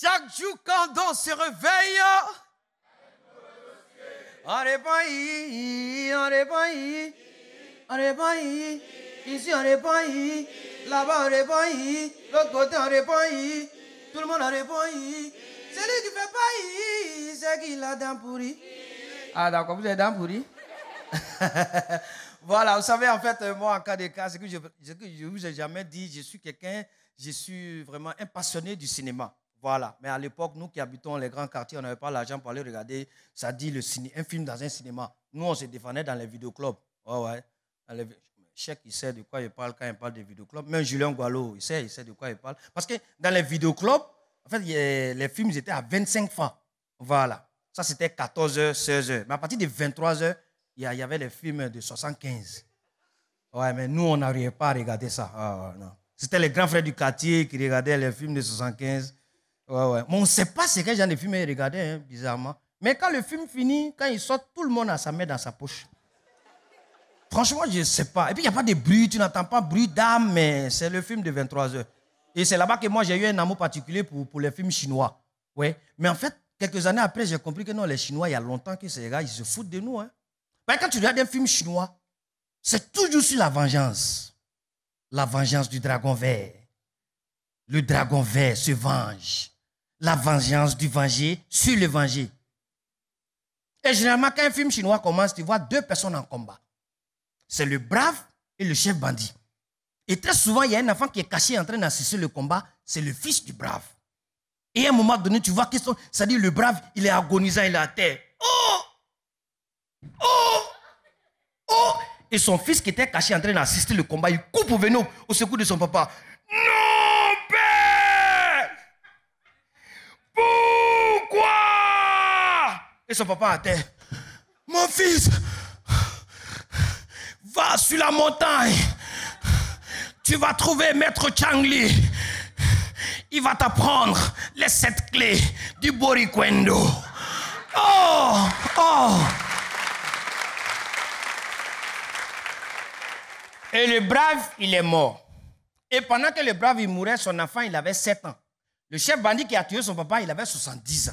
Chaque jour, quand on se réveille, on répond ici, on est on ici, on répond là-bas on est l'autre côté on répond tout le monde on C'est Celui qui fait pas c'est qu'il a dents pourries. Ah d'accord, vous avez dents pourri. Voilà, vous savez, en fait, moi, en cas de cas, c'est que je ne vous ai jamais dit, je suis quelqu'un, je suis vraiment un passionné du cinéma. Voilà. Mais à l'époque, nous qui habitons les grands quartiers, on n'avait pas l'argent pour aller regarder, ça dit, le ciné, un film dans un cinéma. Nous, on se défendait dans les vidéoclubs. Oh, ouais. il sait de quoi il parle quand il parle des vidéoclubs. Même Julien Gualo, il sait, il sait de quoi il parle. Parce que dans les vidéoclubs, en fait, les films étaient à 25 francs. Voilà. Ça, c'était 14h, 16h. Mais à partir de 23h, il y avait les films de 75. Ouais, mais nous, on n'arrivait pas à regarder ça. Ah, c'était les grands frères du quartier qui regardaient les films de 75. Ouais, ouais. Mais on ne sait pas ce que ai vu film regardé, hein, bizarrement. Mais quand le film finit, quand il sort, tout le monde a sa main dans sa poche. Franchement, je ne sais pas. Et puis, il n'y a pas de bruit, tu n'entends pas bruit d'âme, mais c'est le film de 23 h Et c'est là-bas que moi, j'ai eu un amour particulier pour, pour les films chinois. Ouais. Mais en fait, quelques années après, j'ai compris que non, les Chinois, il y a longtemps que ces gars, ils se foutent de nous. Hein. Bah, quand tu regardes un film chinois, c'est toujours sur la vengeance. La vengeance du dragon vert. Le dragon vert se venge la vengeance du venger sur le venger. Et généralement, quand un film chinois commence, tu vois deux personnes en combat. C'est le brave et le chef bandit. Et très souvent, il y a un enfant qui est caché en train d'assister le combat, c'est le fils du brave. Et à un moment donné, tu vois qu'ils sont. C'est-à-dire, le brave, il est agonisant, il est à terre. Oh Oh Oh Et son fils qui était caché en train d'assister le combat, il coupe au venin au secours de son papa. Et son papa a dit, Mon fils, va sur la montagne. Tu vas trouver Maître Changli. Il va t'apprendre les sept clés du Boriquendo. Oh, oh. Et le brave, il est mort. Et pendant que le brave, il mourait, son enfant, il avait 7 ans. Le chef bandit qui a tué son papa, il avait 70 ans.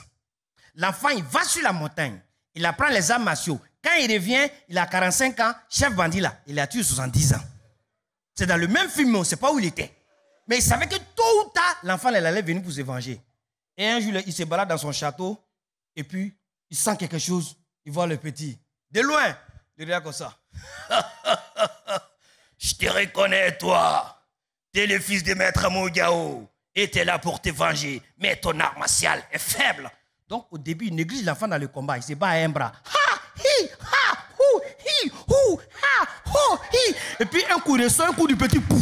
L'enfant, il va sur la montagne. Il apprend les armes martiaux. Quand il revient, il a 45 ans. Chef bandit là, il a tué 70 ans. C'est dans le même film, on ne sait pas où il était. Mais il savait que tôt ou tard, l'enfant, elle allait venir pour se venger. Et un jour, il se balade dans son château. Et puis, il sent quelque chose. Il voit le petit. De loin, il regarde comme ça. Je te reconnais, toi. T'es le fils de maître Mogao, Et t'es là pour te venger. Mais ton art martiale est faible. Donc au début, il néglige l'enfant dans le combat. Il se bat à un bras. Ha, hi, ha, hu, hi, hu, ha, ho, hi. Et puis un coup de son, un coup du petit pouf.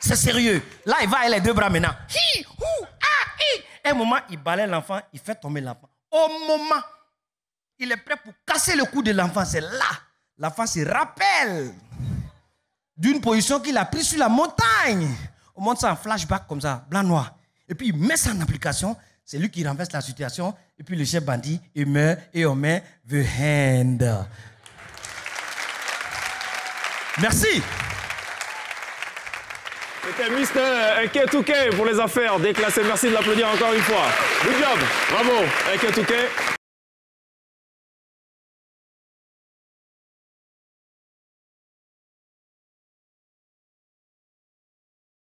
c'est sérieux. Là, il va à les deux bras maintenant. Hi, ha, hi. Un moment, il balaye l'enfant, il fait tomber l'enfant. Au moment, il est prêt pour casser le cou de l'enfant. C'est là. L'enfant se rappelle d'une position qu'il a prise sur la montagne. On montre ça en flashback comme ça, blanc-noir. Et puis il met ça en application c'est lui qui renverse la situation. Et puis le chef bandit, il meurt et on met the hand. Merci. C'était Mister euh, Nketouke pour les affaires déclassées. Merci de l'applaudir encore une fois. Good job. Bravo,